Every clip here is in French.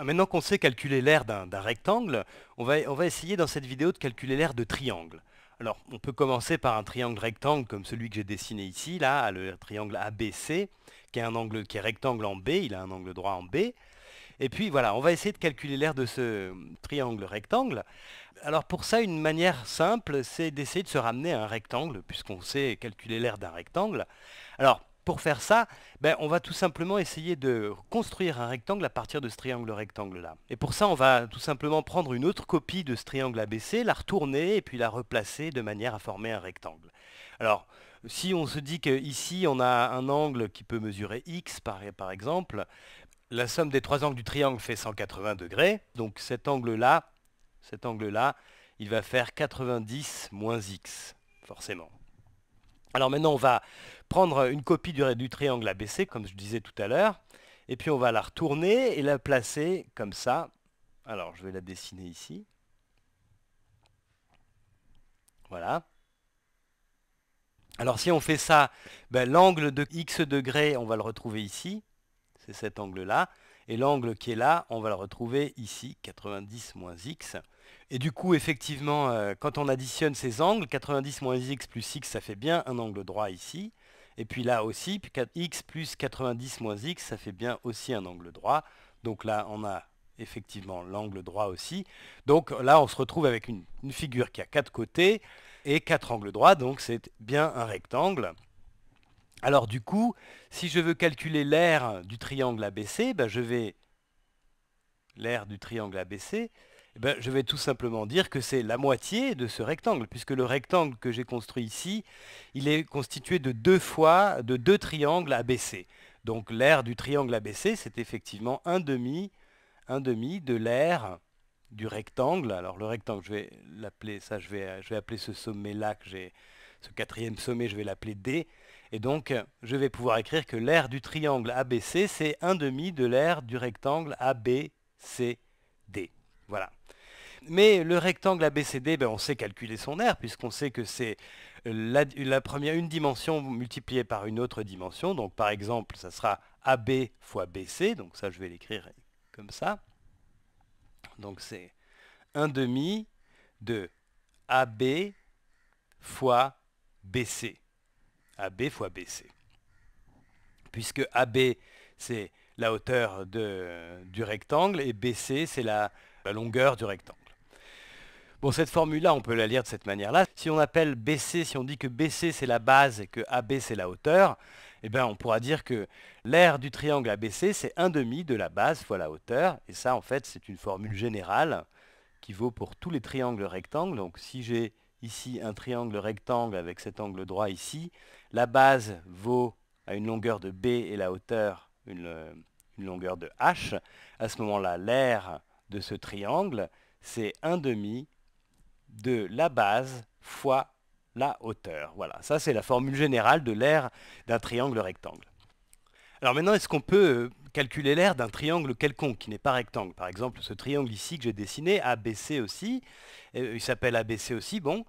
Ah, maintenant qu'on sait calculer l'aire d'un rectangle, on va, on va essayer dans cette vidéo de calculer l'aire de triangle. Alors, on peut commencer par un triangle rectangle comme celui que j'ai dessiné ici, là, le triangle ABC, qui, a un angle, qui est rectangle en B, il a un angle droit en B. Et puis voilà, on va essayer de calculer l'aire de ce triangle rectangle. Alors pour ça, une manière simple, c'est d'essayer de se ramener à un rectangle, puisqu'on sait calculer l'aire d'un rectangle. Alors, pour faire ça, ben, on va tout simplement essayer de construire un rectangle à partir de ce triangle rectangle-là. Et pour ça, on va tout simplement prendre une autre copie de ce triangle ABC, la retourner et puis la replacer de manière à former un rectangle. Alors, si on se dit qu'ici, on a un angle qui peut mesurer x, par, par exemple, la somme des trois angles du triangle fait 180 degrés, donc cet angle-là, cet angle-là, il va faire 90 moins x, forcément. Alors maintenant, on va prendre une copie du, triangle ABC, comme je disais tout à l'heure, et puis on va la retourner et la placer comme ça. Alors, je vais la dessiner ici. Voilà. Alors si on fait ça, ben, l'angle de x degrés, on va le retrouver ici. C'est cet angle-là. Et l'angle qui est là, on va le retrouver ici, 90 moins x. Et du coup, effectivement, euh, quand on additionne ces angles, 90 moins x plus x, ça fait bien un angle droit ici. Et puis là aussi, x plus 90 moins x, ça fait bien aussi un angle droit. Donc là, on a effectivement l'angle droit aussi. Donc là, on se retrouve avec une, figure qui a quatre côtés et quatre angles droits, donc c'est bien un rectangle. Alors du coup, si je veux calculer l'aire du triangle ABC, ben, je vais l'aire du triangle ABC, eh ben, je vais tout simplement dire que c'est la moitié de ce rectangle, puisque le rectangle que j'ai construit ici, il est constitué de deux fois, de deux triangles ABC. Donc l'aire du triangle ABC, c'est effectivement un demi, de l'aire du rectangle. Alors le rectangle, je vais l'appeler ça, je vais, je vais appeler ce sommet-là que j'ai, ce quatrième sommet, je vais l'appeler D. Et donc, je vais pouvoir écrire que l'aire du triangle ABC, c'est un demi de l'aire du rectangle ABC. Voilà. Mais le rectangle ABCD, ben, on sait calculer son aire, puisqu'on sait que c'est la, première, une dimension multipliée par une autre dimension. Donc par exemple, ça sera AB fois BC. Donc ça, je vais l'écrire comme ça. Donc c'est 1 demi de AB fois BC. AB fois BC. Puisque AB, c'est la hauteur de, du rectangle, et BC, c'est la, la longueur du rectangle. Bon, cette formule-là, on peut la lire de cette manière-là. Si on appelle BC, si on dit que BC c'est la base et que AB c'est la hauteur, eh bien, on pourra dire que l'aire du triangle ABC, c'est 1 demi de la base fois la hauteur. Et ça, en fait, c'est une formule générale qui vaut pour tous les triangles rectangles. Donc, si j'ai ici un triangle rectangle avec cet angle droit ici, la base vaut à une longueur de B et la hauteur une, euh, une longueur de H. À ce moment-là, l'aire de ce triangle, c'est 1 demi de la base fois la hauteur. Voilà, ça c'est la formule générale de l'aire d'un triangle rectangle. Alors maintenant, est-ce qu'on peut euh, calculer l'aire d'un triangle quelconque qui n'est pas rectangle Par exemple, ce triangle ici que j'ai dessiné, ABC aussi, euh, il s'appelle ABC aussi, bon,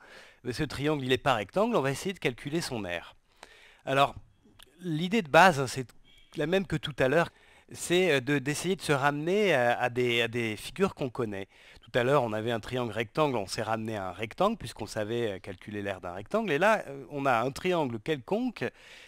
ce triangle il n'est pas rectangle, on va essayer de calculer son aire. Alors, l'idée de base, hein, c'est la même que tout à l'heure, c'est euh, d'essayer de, se ramener euh, à, des, figures qu'on connaît. Tout à l'heure, on avait un triangle rectangle, on s'est ramené à un rectangle puisqu'on savait euh, calculer l'aire d'un rectangle. Et là, on a un triangle quelconque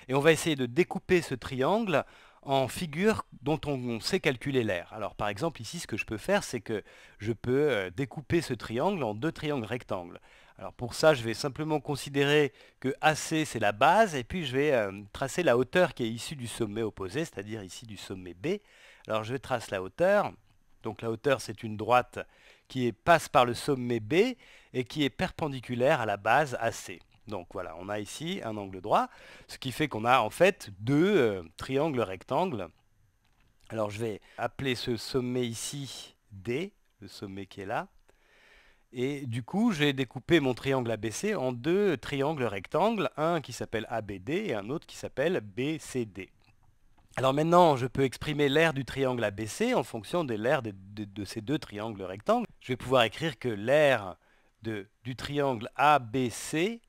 et on va essayer de découper ce triangle en figures dont on, on sait calculer l'aire. Alors par exemple, ici, ce que je peux faire, c'est que je peux découper ce triangle en deux triangles rectangles. Alors pour ça, je vais simplement considérer que AC, c'est la base, et puis je vais euh, tracer la hauteur qui est issue du sommet opposé, c'est-à-dire ici du sommet B. Alors je vais trace la hauteur. Donc la hauteur, c'est une droite qui passe par le sommet B et qui est perpendiculaire à la base AC. Donc voilà, on a ici un angle droit, ce qui fait qu'on a en fait deux euh, triangles rectangles. Alors je vais appeler ce sommet ici D, le sommet qui est là. Et du coup, j'ai découpé mon triangle ABC en deux triangles rectangles, un qui s'appelle ABD et un autre qui s'appelle BCD. Alors maintenant, je peux exprimer l'aire du triangle ABC en fonction de l'aire de, ces deux triangles rectangles. Je vais pouvoir écrire que l'aire du triangle ABC,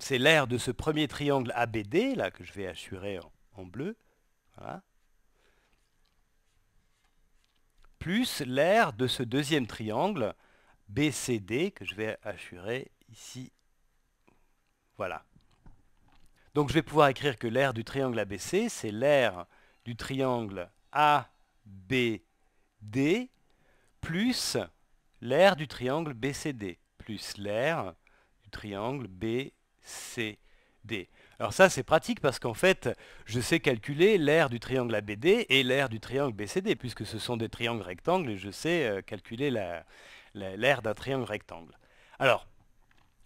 c'est l'aire de ce premier triangle ABD, là, que je vais assurer en, bleu, plus l'aire de ce deuxième triangle BCD que je vais assurer ici. Voilà. Donc je vais pouvoir écrire que l'aire du triangle ABC, c'est l'aire du triangle ABD plus l'aire du triangle BCD, plus l'aire du triangle BCD. Alors ça, c'est pratique parce qu'en fait, je sais calculer l'aire du triangle ABD et l'aire du triangle BCD, puisque ce sont des triangles rectangles, et je sais euh, calculer la, l'aire d'un triangle rectangle. Alors,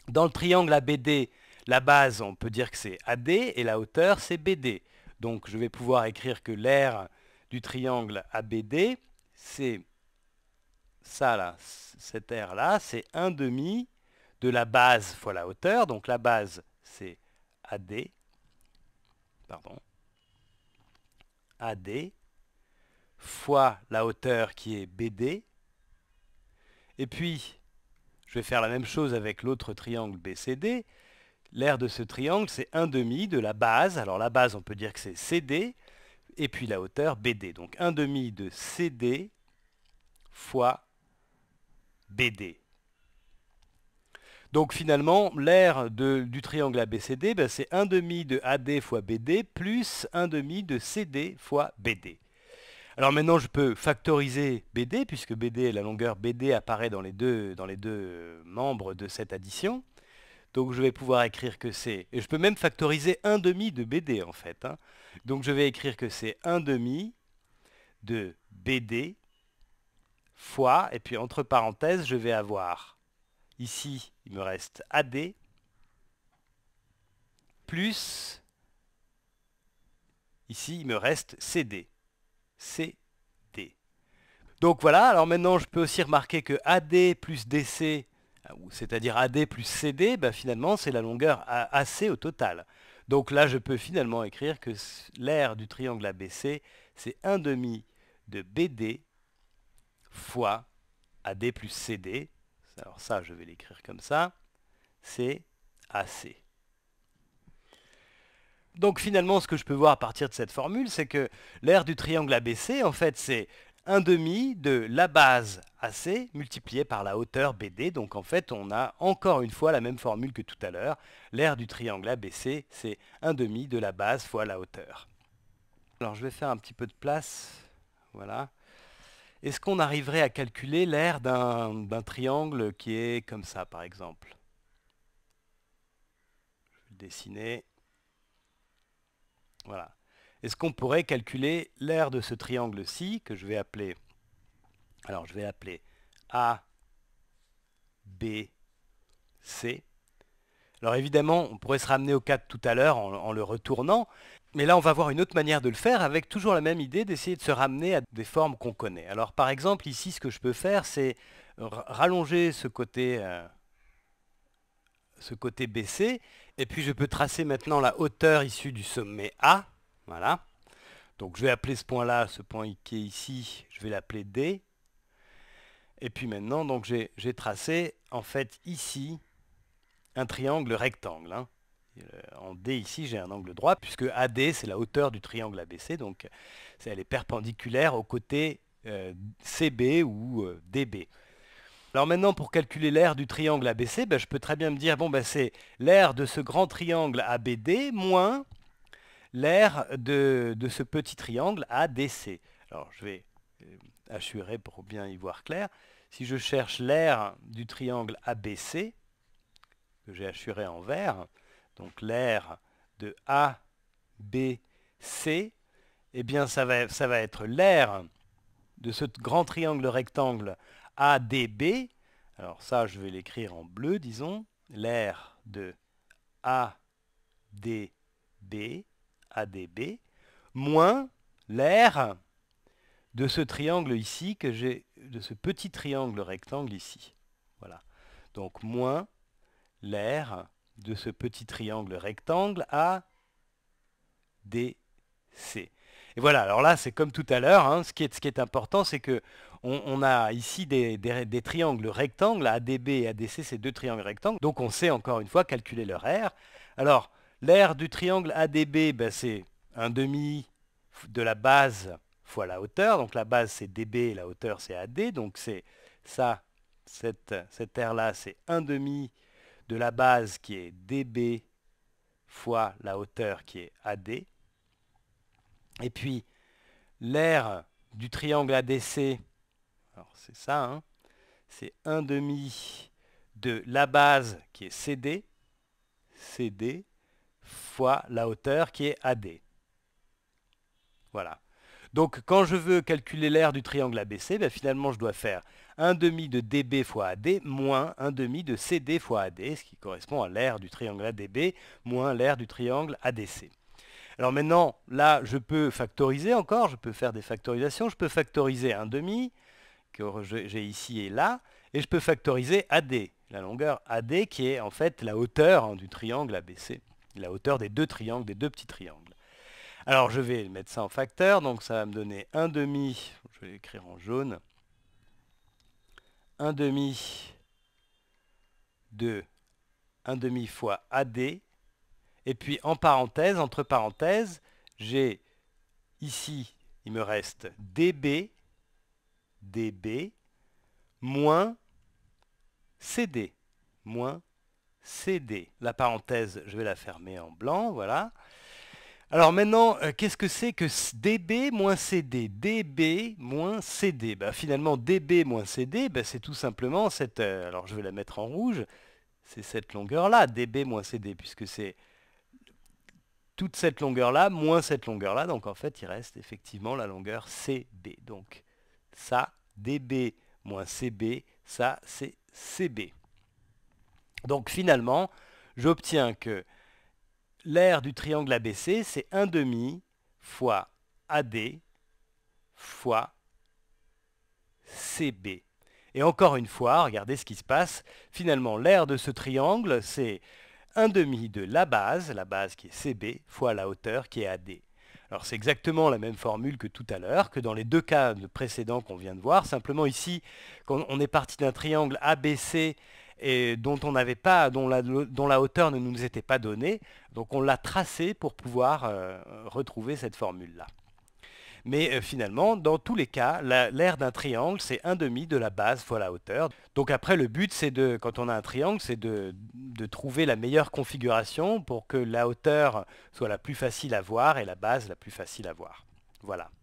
dans le triangle ABD, la base, on peut dire que c'est AD et la hauteur, c'est BD. Donc je vais pouvoir écrire que l'aire du triangle ABD, c'est ça là, cette aire là, c'est 1 demi de la base fois la hauteur. Donc la base, c'est AD. Pardon. AD fois la hauteur qui est BD et puis, je vais faire la même chose avec l'autre triangle BCD. L'aire de ce triangle, c'est 1 demi de la base. Alors la base, on peut dire que c'est CD, et puis la hauteur BD. Donc 1 demi de CD fois BD. Donc finalement, l'aire du triangle ABCD, ben, c'est 1 demi de AD fois BD plus 1 demi de CD fois BD. Alors maintenant, je peux factoriser BD, puisque BD, la longueur BD apparaît dans les deux, dans les deux membres de cette addition. Donc je vais pouvoir écrire que c'est... Et je peux même factoriser 1 demi de BD, en fait. Hein. Donc je vais écrire que c'est 1 demi de BD fois, et puis entre parenthèses, je vais avoir... Ici, il me reste AD plus... Ici, il me reste CD. CD. Donc voilà, alors maintenant je peux aussi remarquer que AD plus DC, c'est-à-dire AD plus CD, ben, finalement c'est la longueur AC au total. Donc là je peux finalement écrire que l'aire du triangle ABC c'est 1 demi de BD fois AD plus CD. Alors ça je vais l'écrire comme ça, c'est AC. Donc finalement, ce que je peux voir à partir de cette formule, c'est que l'aire du triangle ABC, en fait, c'est 1 demi de la base AC multiplié par la hauteur BD. Donc en fait, on a encore une fois la même formule que tout à l'heure. L'aire du triangle ABC, c'est 1 demi de la base fois la hauteur. Alors je vais faire un petit peu de place. Voilà. Est-ce qu'on arriverait à calculer l'aire d'un triangle qui est comme ça, par exemple Je vais le dessiner. Est-ce qu'on pourrait calculer l'aire de ce triangle-ci que je vais appeler Alors je vais appeler A, B, C. Alors évidemment, on pourrait se ramener au 4 tout à l'heure en, le retournant, mais là on va voir une autre manière de le faire avec toujours la même idée d'essayer de se ramener à des formes qu'on connaît. Alors par exemple, ici ce que je peux faire, c'est rallonger ce côté, euh, ce côté BC et puis je peux tracer maintenant la hauteur issue du sommet A. Voilà. Donc je vais appeler ce point-là, ce point qui est ici, je vais l'appeler D. Et puis maintenant, donc j'ai tracé en fait ici un triangle rectangle. Hein. Euh, en D ici, j'ai un angle droit, puisque AD, c'est la hauteur du triangle ABC, donc elle est perpendiculaire au côté euh, CB ou euh, DB. Alors maintenant, pour calculer l'aire du triangle ABC, ben, je peux très bien me dire, bon, ben, c'est l'aire de ce grand triangle ABD moins l'aire de, ce petit triangle ADC. Alors je vais euh, assurer pour bien y voir clair. Si je cherche l'aire du triangle ABC, que j'ai assuré en vert, donc l'aire de ABC, eh bien ça va, ça va être l'aire de ce grand triangle rectangle ADB, alors ça je vais l'écrire en bleu disons, l'air de ADB, ADB, moins l'air de ce triangle ici, que j'ai de ce petit triangle rectangle ici. Voilà. Donc moins l'air de ce petit triangle rectangle ADC. Et voilà, alors là, c'est comme tout à l'heure, hein. ce qui est important, c'est que on, a ici des, triangles rectangles, ADB et ADC, c'est deux triangles rectangles, donc on sait encore une fois calculer leur aire. Alors, l'aire du triangle ADB, ben, c'est un demi de la base fois la hauteur, donc la base c'est DB et la hauteur c'est AD, donc c'est ça, cette, cette là c'est un demi de la base qui est DB fois la hauteur qui est AD. Et puis, l'aire du triangle ADC, alors c'est ça, hein. c'est 1 demi de la base qui est CD, CD fois la hauteur qui est AD. Voilà. Donc quand je veux calculer l'aire du triangle ABC, ben, finalement je dois faire 1 demi de dB fois AD moins 1 demi de CD fois AD, ce qui correspond à l'aire du triangle ADB moins l'aire du triangle ADC. Alors maintenant, là, je peux factoriser encore, je peux faire des factorisations, je peux factoriser 1 demi, que j'ai ici et là, et je peux factoriser AD, la longueur AD qui est en fait la hauteur hein, du triangle ABC, la hauteur des deux triangles, des deux petits triangles. Alors je vais mettre ça en facteur, donc ça va me donner 1 demi, je vais l'écrire en jaune, 1 demi de 1 demi fois AD, et puis en parenthèse, entre parenthèses, j'ai ici, il me reste DB DB moins CD, moins CD. La parenthèse, je vais la fermer en blanc, voilà. Alors maintenant, euh, qu'est-ce que c'est que DB moins CD DB moins CD. Bah, finalement, DB moins CD, bah, c'est tout simplement cette... Euh, alors je vais la mettre en rouge, c'est cette longueur-là, DB moins CD, puisque c'est toute cette longueur-là moins cette longueur-là. Donc en fait, il reste effectivement la longueur CB. Donc ça DB moins CB, ça c'est CB. Donc finalement, j'obtiens que l'aire du triangle ABC, c'est 1 demi fois AD fois CB. Et encore une fois, regardez ce qui se passe. Finalement, l'aire de ce triangle, c'est 1 demi de la base, la base qui est CB, fois la hauteur qui est AD. Alors c'est exactement la même formule que tout à l'heure, que dans les deux cas précédents qu'on vient de voir. Simplement ici, quand on est parti d'un triangle ABC et dont, on pas, dont la, hauteur ne nous était pas donnée, donc on l'a tracé pour pouvoir euh, retrouver cette formule-là. Mais euh, finalement, dans tous les cas, l'aire d'un triangle, c'est un demi de la base fois la hauteur. Donc après, le but, c'est de, quand on a un triangle, c'est de, de trouver la meilleure configuration pour que la hauteur soit la plus facile à voir et la base la plus facile à voir. Voilà.